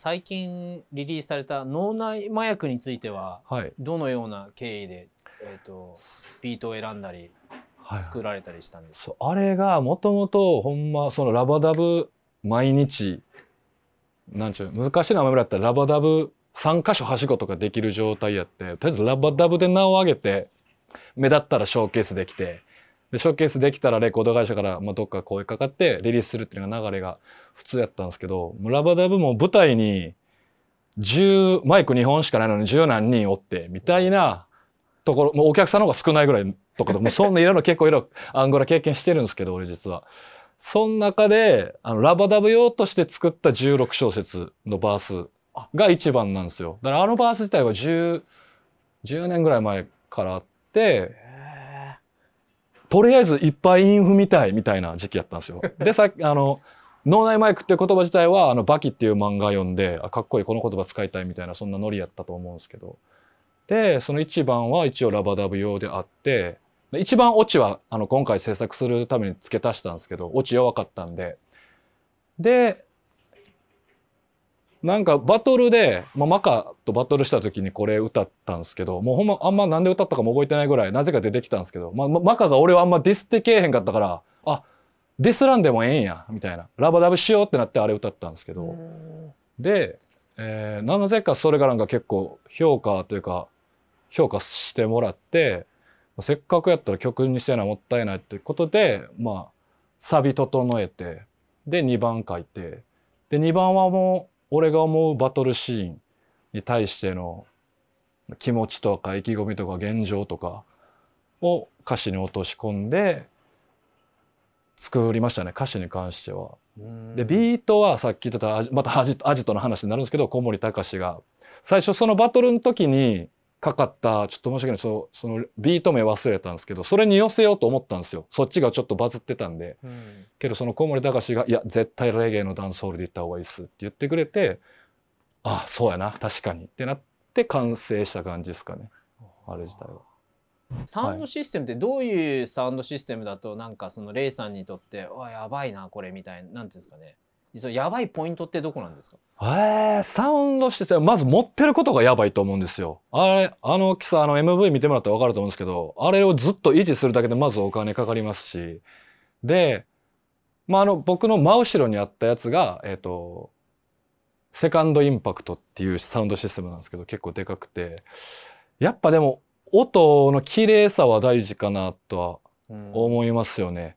最近リリースされた脳内麻薬については、はい、どのような経緯で、えーと、ビートを選んだり作られたりしたんですか、はい、あれがもともとほんまそのラバダブ毎日なんちゅう難しい名前だったらラバダブ3箇所はしごとかできる状態やってとりあえずラバダブで名を上げて目立ったらショーケースできてで、ショーケースできたらレコード会社から、まあ、どっか声かかってリリースするっていうのが流れが普通やったんですけど、ラバダブも舞台に10、マイク2本しかないのに10何人おって、みたいなところ、もうお客さんの方が少ないぐらいとかで、もうそんないろいろ結構いろいろアングラ経験してるんですけど、俺実は。その中で、あの、ラバダブ用として作った16小節のバースが一番なんですよ。だからあのバース自体は10、10年ぐらい前からあって、とりあえずいっぱいンフみたいみたいな時期やったんですよ。でさっきあの脳内マイクっていう言葉自体は「あのバキ」っていう漫画読んであかっこいいこの言葉使いたいみたいなそんなノリやったと思うんですけどでその一番は一応ラバダブ用であって一番オチはあの今回制作するために付け足したんですけどオチ弱かったんででなんかバトルで、まあ、マカとバトルした時にこれ歌ったんですけどもうほんまあんまなんで歌ったかも覚えてないぐらいなぜか出てきたんですけど、まあ、マカが俺はあんまディスってけえへんかったからあディスらんでもええんやみたいなラバダブしようってなってあれ歌ったんですけどで、えー、なぜかそれがなんか結構評価というか評価してもらってせっかくやったら曲にしてなもったいないっていうことでまあサビ整えてで2番書いてで2番はもう俺が思うバトルシーンに対しての気持ちとか意気込みとか現状とかを歌詞に落とし込んで作りましたね歌詞に関しては。でビートはさっき言ってたまたアジトの話になるんですけど小森隆が最初そのバトルの時にかかったちょっと申し訳ないそそのビート名忘れたんですけどそれに寄せようと思ったんですよそっちがちょっとバズってたんで、うん、けどその小森隆が「いや絶対レゲエのダンスホールで行った方がいいっす」って言ってくれて「ああそうやな確かに」ってなって完成した感じですかねあれ自体は。サウンドシステムってどういうサウンドシステムだとなんかそのレイさんにとって「あやばいなこれ」みたいな何ていうんですかねやばいポイントってどこなんですかえー、サウドしてまず持ってることがやばいと思うんですよ。あれ、あの大きさ、あの MV 見てもらったらわかると思うんですけど、あれをずっと維持するだけでまずお金かかりますし、で、まあ、あの、僕の真後ろにあったやつが、えっ、ー、と、セカンドインパクトっていうサウンドシステムなんですけど、結構でかくて、やっぱでも、音の綺麗さは大事かなとは思いますよね。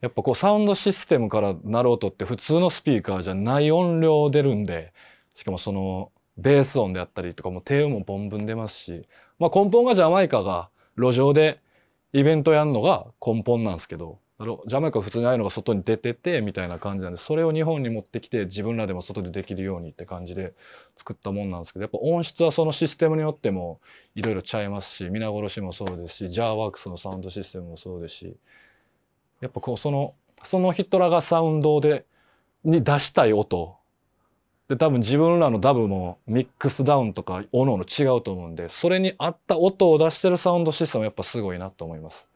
やっぱこうサウンドシステムからなる音って普通のスピーカーじゃない音量出るんで、しかもそのベース音であったりとかも低音もボンブン出ますし、まあ、根本がジャマイカが路上でイベントやるのが根本なんですけどジャマイカ普通にああいうのが外に出ててみたいな感じなんでそれを日本に持ってきて自分らでも外でできるようにって感じで作ったもんなんですけどやっぱ音質はそのシステムによってもいろいろちゃいますし皆殺しもそうですしジャーワークスのサウンドシステムもそうですしやっぱこうそのそのヒトラがサウンドでに出したい音で多分自分らのダブもミックスダウンとかおのおの違うと思うんでそれに合った音を出してるサウンドシステムやっぱすごいなと思います。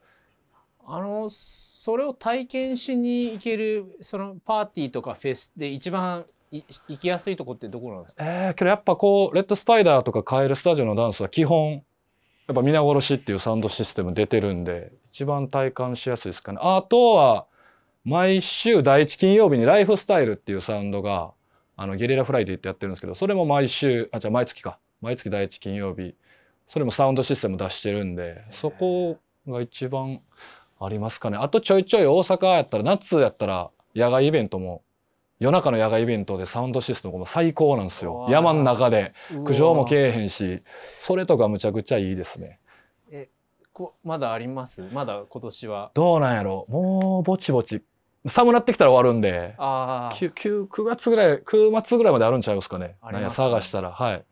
あのそれを体験しに行けるそのパーティーとかフェスで一番行きやすいとこってどこなんですかえー、けどやっぱこうレッドスパイダーとかカエルスタジオのダンスは基本やっぱ皆殺しっていうサウンドシステム出てるんで一番体感しやすいですかね。あとは毎週第一金曜日にライフスタイルっていうサウンドがあのゲリラフライデーってやってるんですけどそれも毎週あじゃあ毎月か毎月第1金曜日それもサウンドシステム出してるんでそこが一番ありますかねあとちょいちょい大阪やったら夏やったら野外イベントも夜中の野外イベントでサウンドシステム最高なんですよ山の中で苦情もけえへんしそれとかむちゃくちゃいいですねえこまだありますまだ今年はどうなんやろもうぼちぼち寒なってきたら終わるんで、9, 9, 9月ぐらい、9月ぐらいまであるんちゃいますかね。探したら。はい。